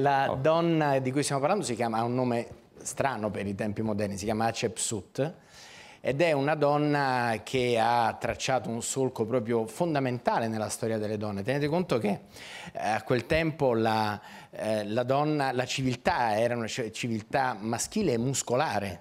La oh. donna di cui stiamo parlando si chiama, ha un nome strano per i tempi moderni, si chiama Hatshepsut ed è una donna che ha tracciato un solco proprio fondamentale nella storia delle donne. Tenete conto che eh, a quel tempo la, eh, la, donna, la civiltà era una civiltà maschile e muscolare,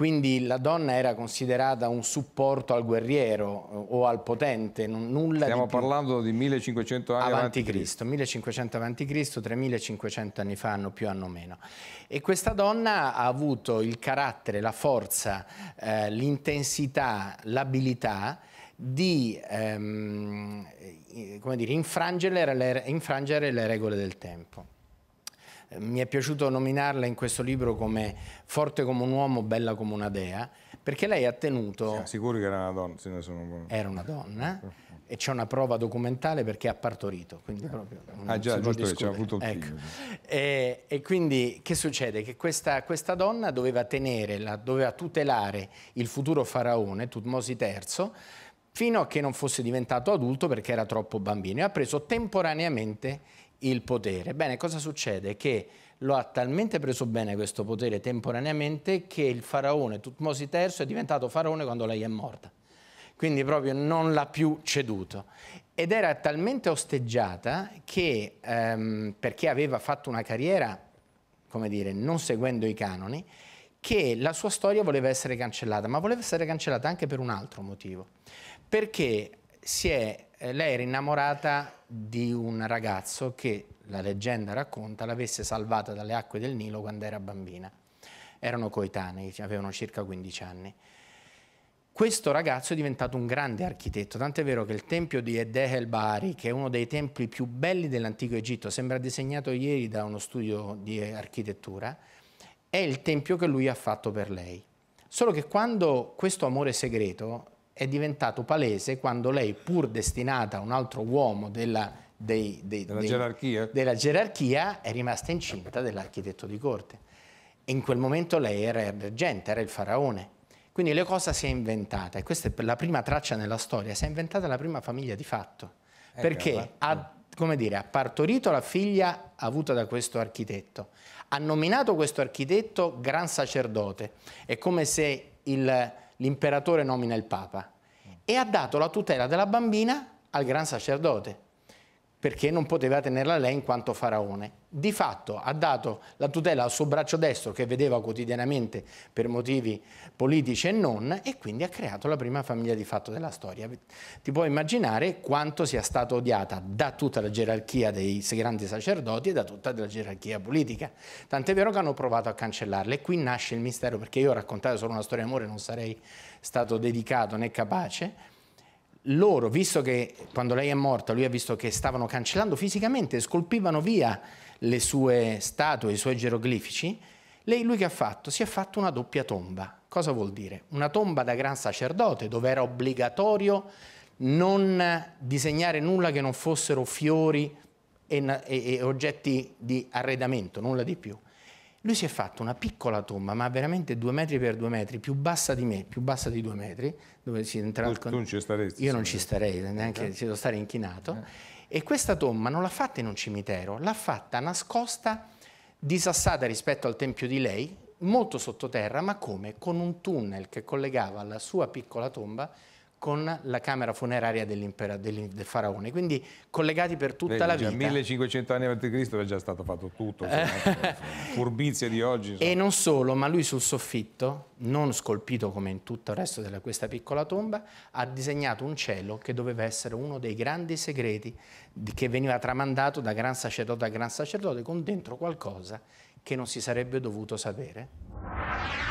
quindi la donna era considerata un supporto al guerriero eh, o al potente, nulla Stiamo di parlando di 1500 anni avanti Cristo, 1500 avanti Cristo, 3500 anni fa, hanno più, hanno meno. E questa donna ha avuto il carattere, la forza, eh, l'intensità, l'abilità di ehm, dire, infrangere, le, infrangere le regole del tempo mi è piaciuto nominarla in questo libro come forte come un uomo, bella come una dea, perché lei ha tenuto... Siamo sicuri che era una donna? Se ne sono... Era una donna e c'è una prova documentale perché ha partorito, quindi eh. proprio... Ah già, giusto che c'è avuto un ecco. figlio. Ecco. E, e, quindi che succede? Che questa, questa donna doveva tenere, la, doveva tutelare il futuro faraone, Tutmosi III, fino a che non fosse diventato adulto perché era troppo bambino e ha preso temporaneamente il potere. Bene, cosa succede? Che lo ha talmente preso bene questo potere temporaneamente che il faraone Tutmosi III è diventato faraone quando lei è morta. Quindi proprio non l'ha più ceduto. Ed era talmente osteggiata che, ehm, perché aveva fatto una carriera, come dire, non seguendo i canoni, che la sua storia voleva essere cancellata, ma voleva essere cancellata anche per un altro motivo. Perché si è eh, lei era innamorata di un ragazzo che, la leggenda racconta, l'avesse salvata dalle acque del Nilo quando era bambina. Erano coetanei, avevano circa 15 anni. Questo ragazzo è diventato un grande architetto, tant'è vero che il tempio di Edeh el Bahari, che è uno dei templi più belli dell'antico Egitto, sembra disegnato ieri da uno studio di architettura, è il tempio che lui ha fatto per lei. Solo che quando questo amore segreto è diventato palese quando lei, pur destinata a un altro uomo della, dei, dei, della, dei, gerarchia. della gerarchia, è rimasta incinta dell'architetto di corte. E in quel momento lei era il reggente, era il faraone. Quindi le cose si è inventata, e questa è la prima traccia nella storia, si è inventata la prima famiglia di fatto, eh, perché eh. ha, dire, ha partorito la figlia avuta da questo architetto, ha nominato questo architetto gran sacerdote, è come se il l'imperatore nomina il Papa e ha dato la tutela della bambina al gran sacerdote perché non poteva tenerla lei in quanto faraone. Di fatto ha dato la tutela al suo braccio destro che vedeva quotidianamente per motivi politici e non e quindi ha creato la prima famiglia di fatto della storia. Ti puoi immaginare quanto sia stata odiata da tutta la gerarchia dei grandi sacerdoti e da tutta la gerarchia politica. Tant'è vero che hanno provato a cancellarla e qui nasce il mistero perché io ho raccontato solo una storia d'amore non sarei stato dedicato né capace loro, visto che quando lei è morta, lui ha visto che stavano cancellando fisicamente, scolpivano via le sue statue, i suoi geroglifici, lei lui che ha fatto? Si è fatto una doppia tomba. Cosa vuol dire? Una tomba da gran sacerdote, dove era obbligatorio non disegnare nulla che non fossero fiori e, e, e oggetti di arredamento, nulla di più. Lui si è fatto una piccola tomba, ma veramente due metri per due metri, più bassa di me, più bassa di due metri, dove si entra tu, con... tu non ci staresti. Io non ci starei, neanche eh. ci devo stare inchinato. Eh. E questa tomba non l'ha fatta in un cimitero, l'ha fatta nascosta, disassata rispetto al tempio di lei, molto sottoterra, ma come? Con un tunnel che collegava la sua piccola tomba con la camera funeraria del, del faraone, quindi collegati per tutta Vedi, la vita. 1500 anni avanti Cristo era già stato fatto tutto, cioè, eh. furbizie di oggi. Insomma. E non solo, ma lui sul soffitto, non scolpito come in tutto il resto di questa piccola tomba, ha disegnato un cielo che doveva essere uno dei grandi segreti che veniva tramandato da gran sacerdote a gran sacerdote con dentro qualcosa che non si sarebbe dovuto sapere.